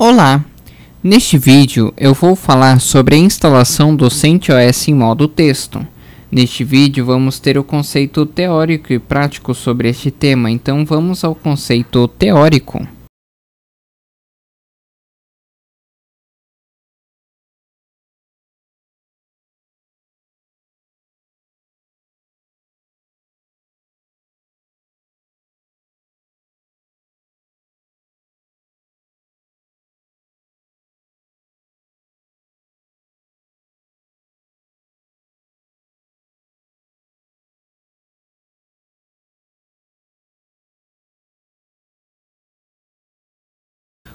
Olá! Neste vídeo eu vou falar sobre a instalação do CentOS em modo texto. Neste vídeo vamos ter o conceito teórico e prático sobre este tema, então vamos ao conceito teórico.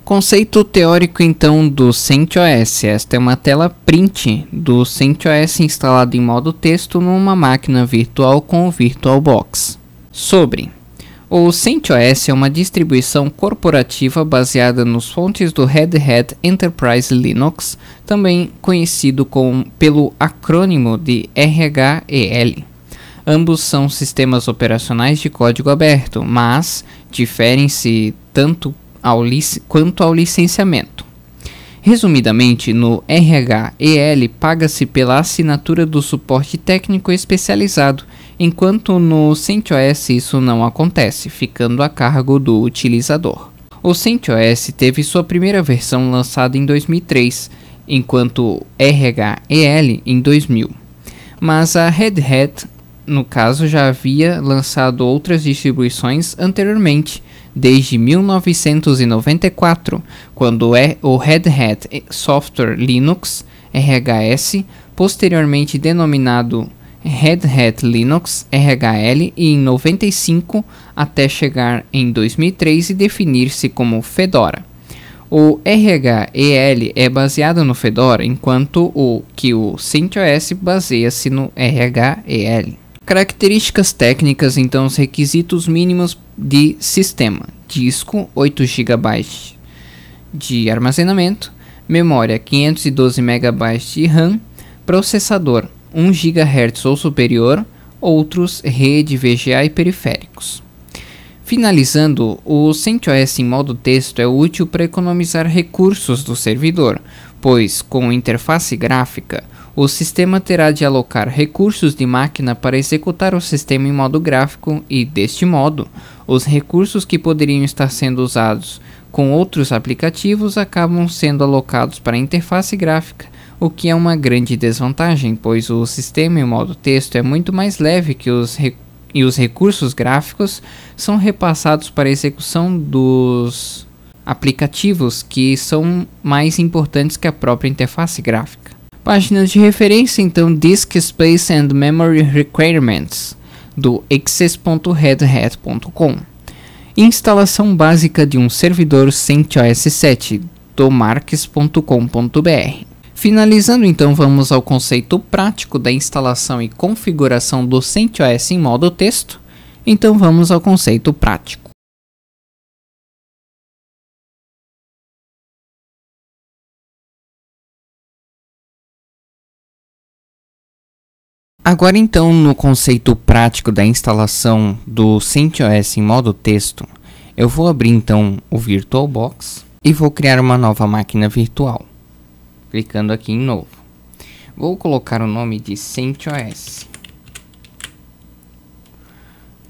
Conceito teórico então do CentOS. Esta é uma tela print do CentOS instalado em modo texto numa máquina virtual com o VirtualBox. Sobre o CentOS é uma distribuição corporativa baseada nos fontes do Red Hat Enterprise Linux, também conhecido com, pelo acrônimo de RHEL. Ambos são sistemas operacionais de código aberto, mas diferem-se tanto ao, quanto ao licenciamento. Resumidamente, no RHEL paga-se pela assinatura do suporte técnico especializado, enquanto no CentOS isso não acontece, ficando a cargo do utilizador. O CentOS teve sua primeira versão lançada em 2003, enquanto RHEL em 2000. Mas a Red Hat no caso, já havia lançado outras distribuições anteriormente, desde 1994, quando é o Red Hat Software Linux (RHS), posteriormente denominado Red Hat Linux (RHL), e em 95 até chegar em 2003 e definir-se como Fedora. O RHEL é baseado no Fedora, enquanto o que o CentOS baseia-se no RHEL. Características técnicas, então os requisitos mínimos de sistema: disco 8 GB de armazenamento, memória 512 MB de RAM, processador 1 GHz ou superior, outros rede VGA e periféricos. Finalizando, o CentOS em modo texto é útil para economizar recursos do servidor, pois com interface gráfica o sistema terá de alocar recursos de máquina para executar o sistema em modo gráfico e, deste modo, os recursos que poderiam estar sendo usados com outros aplicativos acabam sendo alocados para a interface gráfica, o que é uma grande desvantagem, pois o sistema em modo texto é muito mais leve que os e os recursos gráficos são repassados para a execução dos aplicativos que são mais importantes que a própria interface gráfica. Páginas de referência então Disk Space and Memory Requirements do access.redhat.com. Instalação básica de um servidor CentOS 7 do marques.com.br. Finalizando então vamos ao conceito prático da instalação e configuração do CentOS em modo texto. Então vamos ao conceito prático. Agora então, no conceito prático da instalação do CentOS em modo texto, eu vou abrir então o VirtualBox e vou criar uma nova máquina virtual, clicando aqui em novo. Vou colocar o nome de CentOS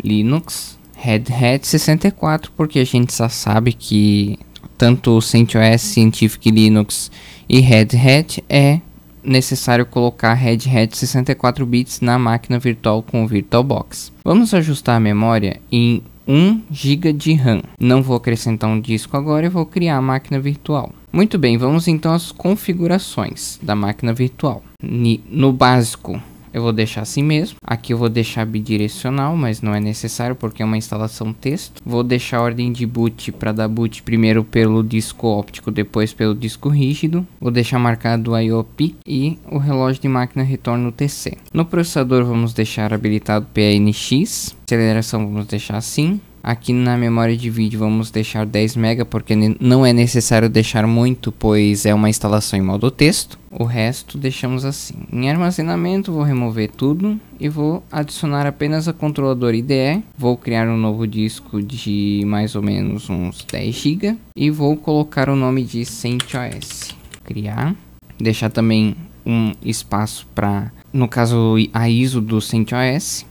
Linux Red Hat 64, porque a gente já sabe que tanto o CentOS Scientific Linux e Red Hat é necessário colocar Red Hat 64 bits na máquina virtual com o VirtualBox. Vamos ajustar a memória em 1 GB de RAM. Não vou acrescentar um disco agora, eu vou criar a máquina virtual. Muito bem, vamos então às configurações da máquina virtual. No básico, eu vou deixar assim mesmo. Aqui eu vou deixar bidirecional, mas não é necessário porque é uma instalação texto. Vou deixar a ordem de boot para dar boot primeiro pelo disco óptico, depois pelo disco rígido. Vou deixar marcado o IOP e o relógio de máquina retorna o TC. No processador vamos deixar habilitado PNX. Aceleração vamos deixar assim. Aqui na memória de vídeo vamos deixar 10 MB porque não é necessário deixar muito, pois é uma instalação em modo texto. O resto deixamos assim. Em armazenamento vou remover tudo e vou adicionar apenas a controlador IDE. Vou criar um novo disco de mais ou menos uns 10 GB e vou colocar o nome de CentOS. Criar. Deixar também um espaço para, no caso, a ISO do CentOS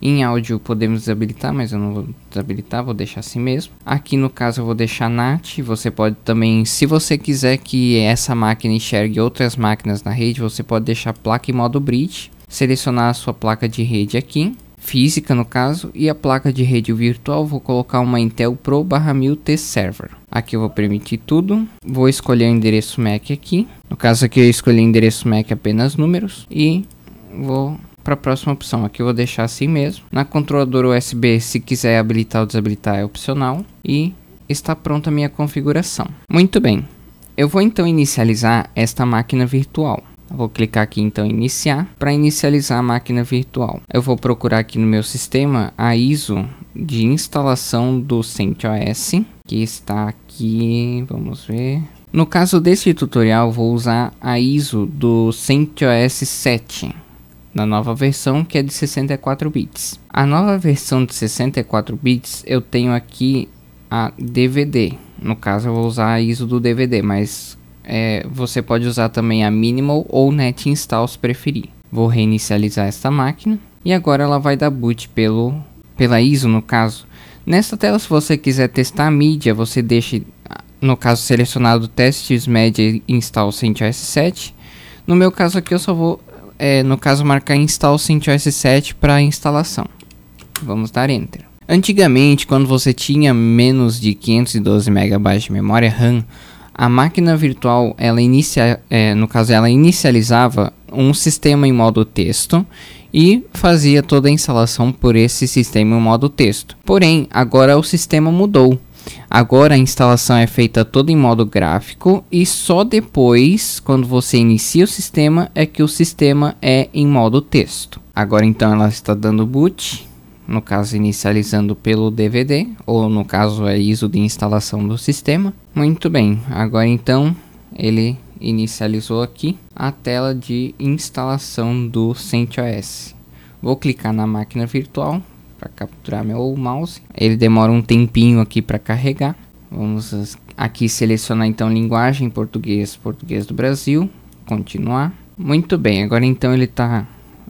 em áudio podemos desabilitar, mas eu não vou desabilitar, vou deixar assim mesmo. Aqui no caso eu vou deixar NAT, você pode também, se você quiser que essa máquina enxergue outras máquinas na rede, você pode deixar placa em modo bridge, selecionar a sua placa de rede aqui, física no caso, e a placa de rede virtual vou colocar uma Intel Pro barra 1000 T Server. Aqui eu vou permitir tudo, vou escolher o endereço MAC aqui, no caso aqui eu escolhi endereço MAC apenas números e vou para a próxima opção. Aqui eu vou deixar assim mesmo. Na controladora USB, se quiser habilitar ou desabilitar, é opcional. E está pronta a minha configuração. Muito bem, eu vou então inicializar esta máquina virtual. vou clicar aqui então em iniciar para inicializar a máquina virtual. Eu vou procurar aqui no meu sistema a ISO de instalação do CentOS, que está aqui, vamos ver. No caso deste tutorial, vou usar a ISO do CentOS 7 na nova versão que é de 64 bits. A nova versão de 64 bits eu tenho aqui a DVD. No caso eu vou usar a ISO do DVD, mas é, você pode usar também a Minimal ou Net Install se preferir. Vou reinicializar esta máquina e agora ela vai dar boot pelo, pela ISO no caso. Nesta tela se você quiser testar a mídia, você deixa no caso selecionado testes média install CentOS 7. No meu caso aqui eu só vou é, no caso, marcar install CentOS 7 para instalação. Vamos dar Enter. Antigamente, quando você tinha menos de 512 MB de memória RAM, a máquina virtual, ela inicia, é, no caso, ela inicializava um sistema em modo texto e fazia toda a instalação por esse sistema em modo texto. Porém, agora o sistema mudou. Agora a instalação é feita toda em modo gráfico e só depois, quando você inicia o sistema, é que o sistema é em modo texto. Agora então ela está dando boot, no caso inicializando pelo DVD, ou no caso é ISO de instalação do sistema. Muito bem, agora então ele inicializou aqui a tela de instalação do CentOS. Vou clicar na máquina virtual para capturar meu mouse. Ele demora um tempinho aqui para carregar. Vamos aqui selecionar então linguagem português, português do Brasil, continuar. Muito bem, agora então ele está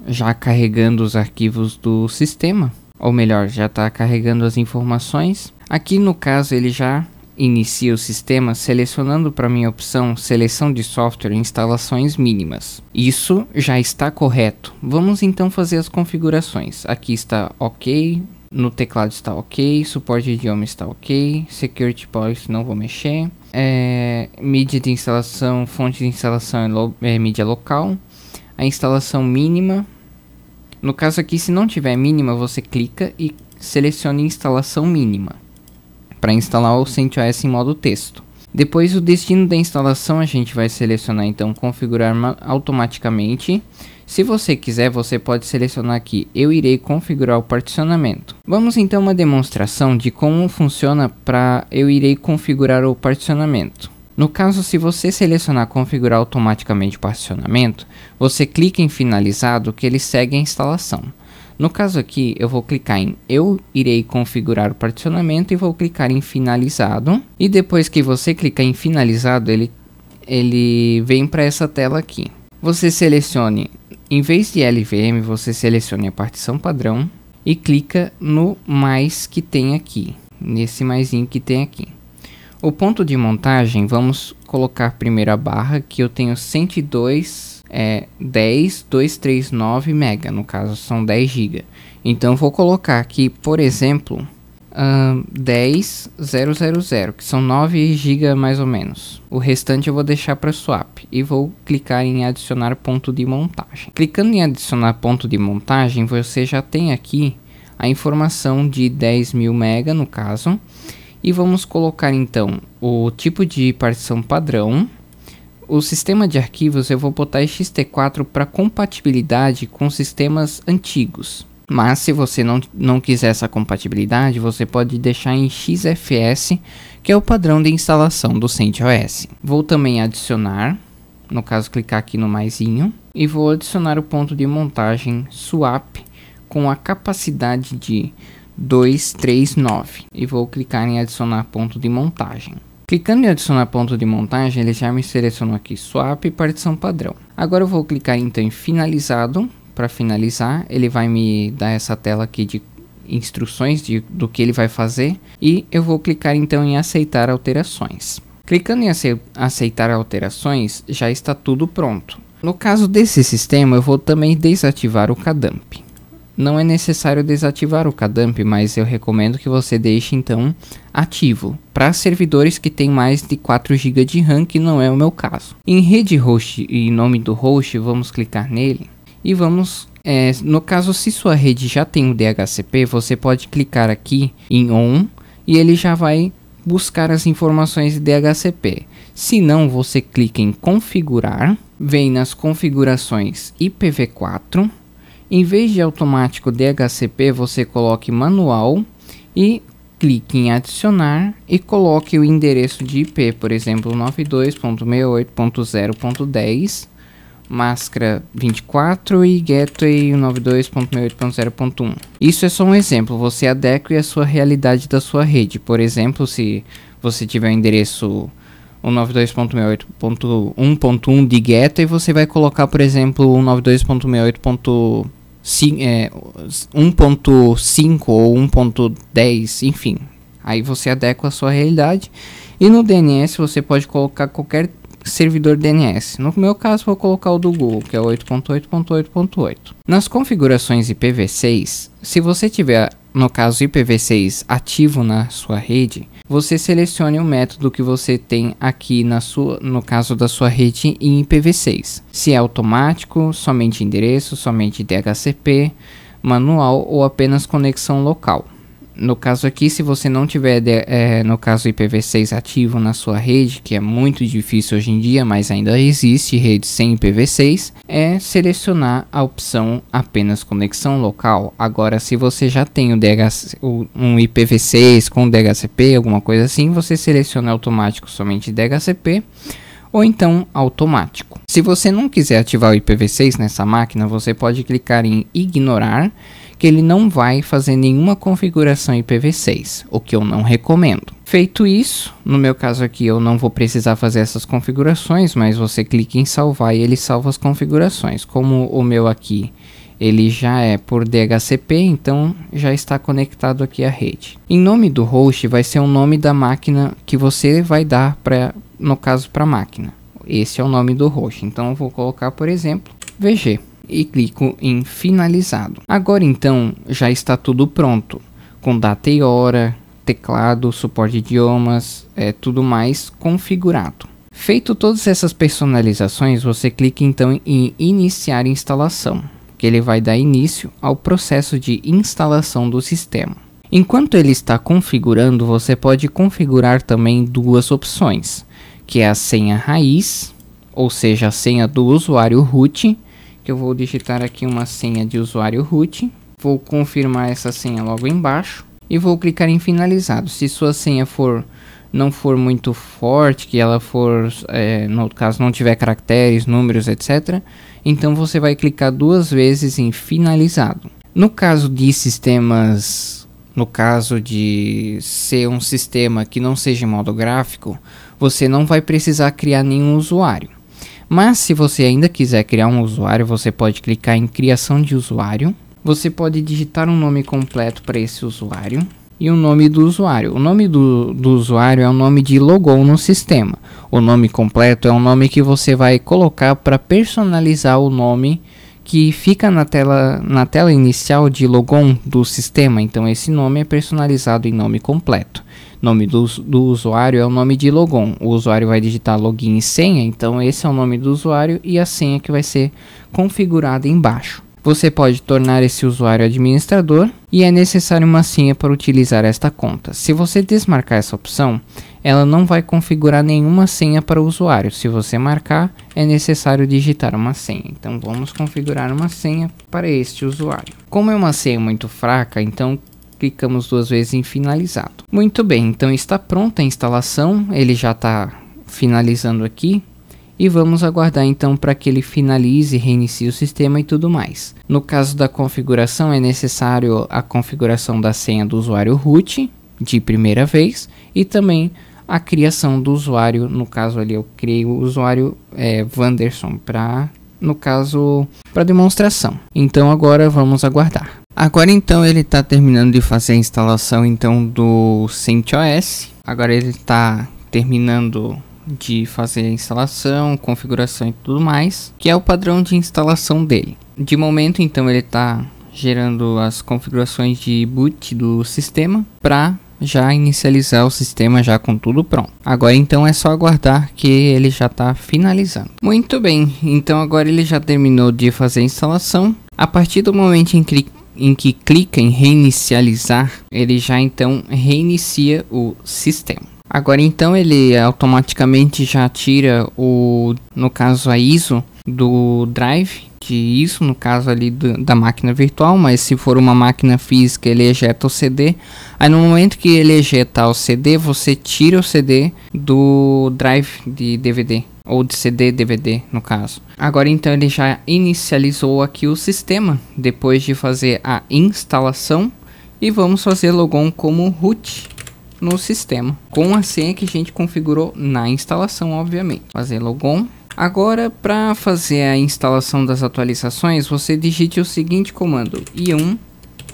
já carregando os arquivos do sistema, ou melhor, já está carregando as informações. Aqui no caso ele já Inicia o sistema selecionando para minha opção Seleção de software instalações mínimas. Isso já está correto. Vamos então fazer as configurações. Aqui está OK, no teclado está ok, suporte de idioma está ok, security policy não vou mexer, é, mídia de instalação, fonte de instalação é, lo, é, mídia local, a instalação mínima, no caso aqui se não tiver mínima você clica e seleciona instalação mínima para instalar o CentOS em modo texto. Depois o destino da instalação a gente vai selecionar então configurar automaticamente. Se você quiser, você pode selecionar aqui eu irei configurar o particionamento. Vamos então uma demonstração de como funciona para eu irei configurar o particionamento. No caso, se você selecionar configurar automaticamente o particionamento, você clica em finalizado que ele segue a instalação. No caso aqui, eu vou clicar em eu irei configurar o particionamento e vou clicar em finalizado. E depois que você clicar em finalizado, ele, ele vem para essa tela aqui. Você selecione, em vez de LVM, você selecione a partição padrão e clica no mais que tem aqui, nesse maisinho que tem aqui. O ponto de montagem, vamos colocar primeiro a barra, que eu tenho 102 é 10,239 mega, no caso são 10 GB. Então vou colocar aqui, por exemplo, um, 10,000, que são 9 GB mais ou menos. O restante eu vou deixar para swap e vou clicar em adicionar ponto de montagem. Clicando em adicionar ponto de montagem, você já tem aqui a informação de 10.000 mega no caso. E vamos colocar então o tipo de partição padrão, o sistema de arquivos eu vou botar XT4 para compatibilidade com sistemas antigos. Mas se você não, não quiser essa compatibilidade, você pode deixar em XFS, que é o padrão de instalação do CentOS. Vou também adicionar, no caso clicar aqui no maisinho, e vou adicionar o ponto de montagem swap com a capacidade de 239 e vou clicar em adicionar ponto de montagem. Clicando em adicionar ponto de montagem, ele já me selecionou aqui swap e partição padrão. Agora eu vou clicar então em finalizado, para finalizar, ele vai me dar essa tela aqui de instruções de, do que ele vai fazer e eu vou clicar então em aceitar alterações. Clicando em ace aceitar alterações, já está tudo pronto. No caso desse sistema, eu vou também desativar o CADAMP. Não é necessário desativar o Kdump, mas eu recomendo que você deixe então ativo, para servidores que têm mais de 4 GB de RAM, que não é o meu caso. Em rede host e nome do host, vamos clicar nele e vamos é, no caso se sua rede já tem o DHCP, você pode clicar aqui em on e ele já vai buscar as informações de DHCP. Se não, você clica em configurar, vem nas configurações IPv4 em vez de automático DHCP, você coloque manual e clique em adicionar e coloque o endereço de IP, por exemplo, 92.68.0.10, máscara 24 e gateway 92.68.0.1. Isso é só um exemplo, você adeque a sua realidade da sua rede. Por exemplo, se você tiver o um endereço 192.68.1.1 de gateway, você vai colocar, por exemplo, 192.68.1 é, 1.5 ou 1.10, enfim. Aí você adequa a sua realidade. E no DNS você pode colocar qualquer servidor DNS. No meu caso, vou colocar o do Google, que é 8.8.8.8. Nas configurações IPv6, se você tiver, no caso IPv6 ativo na sua rede, você selecione o método que você tem aqui na sua, no caso da sua rede em IPv6. Se é automático, somente endereço, somente DHCP, manual ou apenas conexão local no caso aqui, se você não tiver, de, é, no caso, IPv6 ativo na sua rede, que é muito difícil hoje em dia, mas ainda existe rede sem IPv6, é selecionar a opção apenas conexão local. Agora, se você já tem o DHC, um IPv6 com DHCP, alguma coisa assim, você seleciona automático somente DHCP ou então automático. Se você não quiser ativar o IPv6 nessa máquina, você pode clicar em ignorar que ele não vai fazer nenhuma configuração IPv6, o que eu não recomendo. Feito isso, no meu caso aqui eu não vou precisar fazer essas configurações, mas você clica em salvar e ele salva as configurações. Como o meu aqui ele já é por DHCP, então já está conectado aqui à rede. Em nome do host vai ser o nome da máquina que você vai dar para, no caso para a máquina. Esse é o nome do host. Então eu vou colocar, por exemplo, VG e clico em finalizado. Agora então já está tudo pronto, com data e hora, teclado, suporte de idiomas, é, tudo mais configurado. Feito todas essas personalizações, você clica então em iniciar instalação, que ele vai dar início ao processo de instalação do sistema. Enquanto ele está configurando, você pode configurar também duas opções, que é a senha raiz, ou seja, a senha do usuário root, que eu vou digitar aqui uma senha de usuário root. Vou confirmar essa senha logo embaixo e vou clicar em finalizado. Se sua senha for não for muito forte, que ela for, é, no caso não tiver caracteres, números, etc. Então você vai clicar duas vezes em finalizado. No caso de sistemas, no caso de ser um sistema que não seja modo gráfico, você não vai precisar criar nenhum usuário. Mas se você ainda quiser criar um usuário, você pode clicar em criação de usuário. Você pode digitar um nome completo para esse usuário e o nome do usuário. O nome do, do usuário é o nome de logon no sistema. O nome completo é o nome que você vai colocar para personalizar o nome que fica na tela, na tela inicial de logon do sistema. Então esse nome é personalizado em nome completo. Nome do, do usuário é o nome de logon. O usuário vai digitar login e senha, então esse é o nome do usuário e a senha que vai ser configurada embaixo. Você pode tornar esse usuário administrador e é necessário uma senha para utilizar esta conta. Se você desmarcar essa opção, ela não vai configurar nenhuma senha para o usuário. Se você marcar, é necessário digitar uma senha. Então vamos configurar uma senha para este usuário. Como é uma senha muito fraca, então clicamos duas vezes em finalizado. Muito bem, então está pronta a instalação, ele já está finalizando aqui e vamos aguardar então para que ele finalize, reinicie o sistema e tudo mais. No caso da configuração é necessário a configuração da senha do usuário root de primeira vez e também a criação do usuário, no caso ali eu criei o usuário é, Wanderson para no caso para demonstração. Então agora vamos aguardar. Agora então ele está terminando de fazer a instalação então do CentOS. Agora ele está terminando de fazer a instalação, configuração e tudo mais, que é o padrão de instalação dele. De momento então ele está gerando as configurações de boot do sistema para já inicializar o sistema já com tudo pronto. Agora então é só aguardar que ele já está finalizando. Muito bem, então agora ele já terminou de fazer a instalação. A partir do momento em que em que clica em reinicializar, ele já então reinicia o sistema. Agora então ele automaticamente já tira o, no caso a ISO do drive, de ISO no caso ali do, da máquina virtual, mas se for uma máquina física ele ejeta o CD. Aí no momento que ele ejetar o CD, você tira o CD do drive de DVD ou de CD, DVD no caso. Agora então ele já inicializou aqui o sistema depois de fazer a instalação e vamos fazer logon como root no sistema com a senha que a gente configurou na instalação obviamente. Fazer logon Agora, para fazer a instalação das atualizações, você digite o seguinte comando i1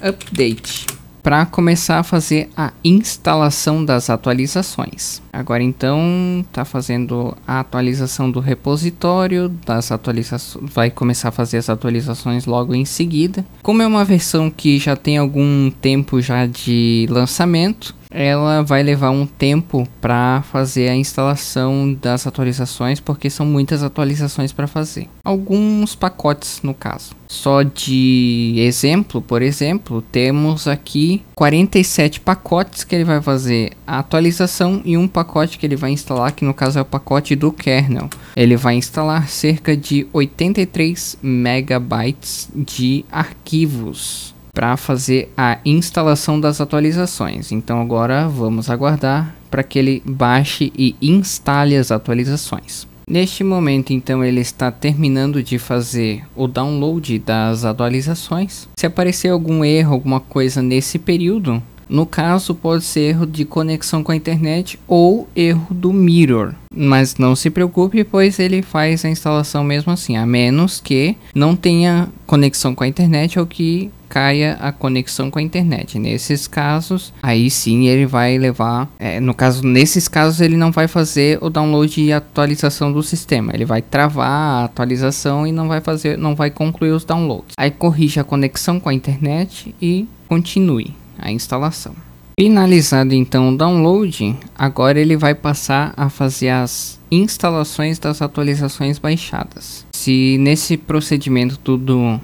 update para começar a fazer a instalação das atualizações. Agora então está fazendo a atualização do repositório, das atualizações, vai começar a fazer as atualizações logo em seguida. Como é uma versão que já tem algum tempo já de lançamento, ela vai levar um tempo para fazer a instalação das atualizações, porque são muitas atualizações para fazer. Alguns pacotes no caso. Só de exemplo, por exemplo, temos aqui 47 pacotes que ele vai fazer a atualização e um pacote que ele vai instalar, que no caso é o pacote do kernel. Ele vai instalar cerca de 83 megabytes de arquivos para fazer a instalação das atualizações. Então agora vamos aguardar para que ele baixe e instale as atualizações. Neste momento, então, ele está terminando de fazer o download das atualizações. Se aparecer algum erro, alguma coisa nesse período, no caso, pode ser erro de conexão com a internet ou erro do mirror. Mas não se preocupe, pois ele faz a instalação mesmo assim, a menos que não tenha conexão com a internet ou que caia a conexão com a internet. Nesses casos, aí sim ele vai levar. É, no caso, nesses casos, ele não vai fazer o download e atualização do sistema. Ele vai travar a atualização e não vai fazer, não vai concluir os downloads. Aí corrija a conexão com a internet e continue a instalação. Finalizado então o download, agora ele vai passar a fazer as instalações das atualizações baixadas. Se nesse procedimento tudo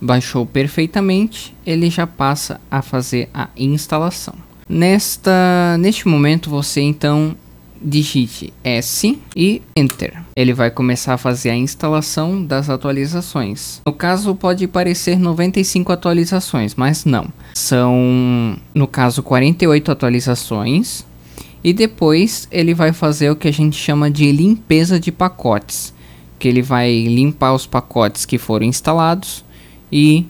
baixou perfeitamente, ele já passa a fazer a instalação. Nesta, neste momento você então digite S e Enter. Ele vai começar a fazer a instalação das atualizações. No caso, pode parecer 95 atualizações, mas não. São, no caso, 48 atualizações. E depois ele vai fazer o que a gente chama de limpeza de pacotes, que ele vai limpar os pacotes que foram instalados e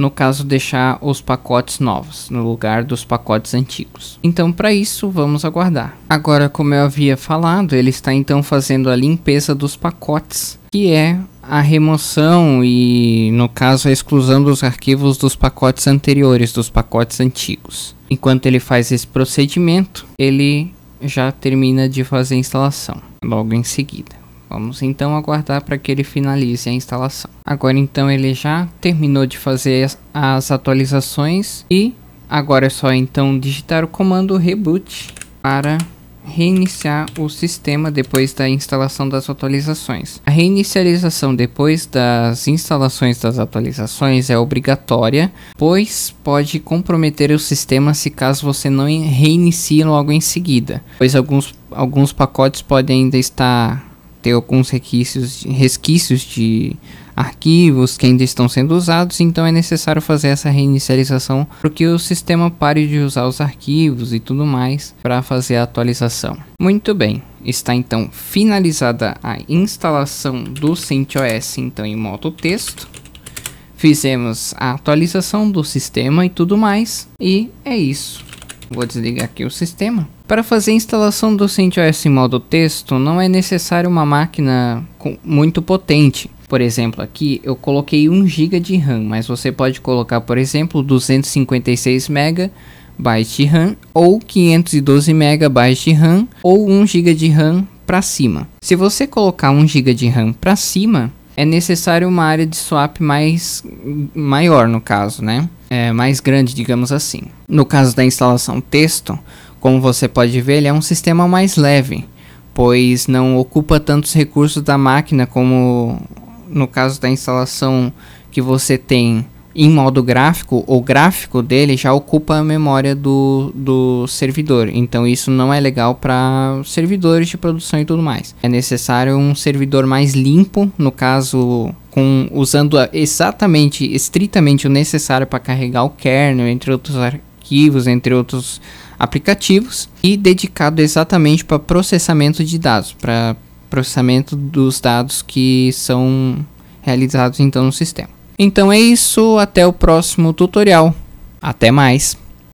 no caso deixar os pacotes novos no lugar dos pacotes antigos. Então para isso vamos aguardar. Agora como eu havia falado, ele está então fazendo a limpeza dos pacotes, que é a remoção e no caso a exclusão dos arquivos dos pacotes anteriores, dos pacotes antigos. Enquanto ele faz esse procedimento, ele já termina de fazer a instalação logo em seguida. Vamos então aguardar para que ele finalize a instalação. Agora então ele já terminou de fazer as, as atualizações e agora é só então digitar o comando reboot para reiniciar o sistema depois da instalação das atualizações. A reinicialização depois das instalações das atualizações é obrigatória, pois pode comprometer o sistema se caso você não reinicie logo em seguida, pois alguns, alguns pacotes podem ainda estar ter alguns requisitos, resquícios de arquivos que ainda estão sendo usados, então é necessário fazer essa reinicialização para que o sistema pare de usar os arquivos e tudo mais para fazer a atualização. Muito bem, está então finalizada a instalação do CentOS então em modo texto. Fizemos a atualização do sistema e tudo mais, e é isso. Vou desligar aqui o sistema. Para fazer a instalação do CentOS em modo texto, não é necessário uma máquina muito potente. Por exemplo, aqui eu coloquei 1 GB de RAM, mas você pode colocar, por exemplo, 256 MB de RAM ou 512 MB de RAM ou 1 GB de RAM para cima. Se você colocar 1 GB de RAM para cima, é necessário uma área de swap mais maior no caso, né? É mais grande, digamos assim. No caso da instalação texto, como você pode ver, ele é um sistema mais leve, pois não ocupa tantos recursos da máquina como no caso da instalação que você tem em modo gráfico, o gráfico dele já ocupa a memória do, do servidor. Então isso não é legal para servidores de produção e tudo mais. É necessário um servidor mais limpo, no caso com usando exatamente, estritamente o necessário para carregar o kernel, entre outros arquivos, entre outros aplicativos e dedicado exatamente para processamento de dados, para processamento dos dados que são realizados então no sistema. Então é isso, até o próximo tutorial. Até mais!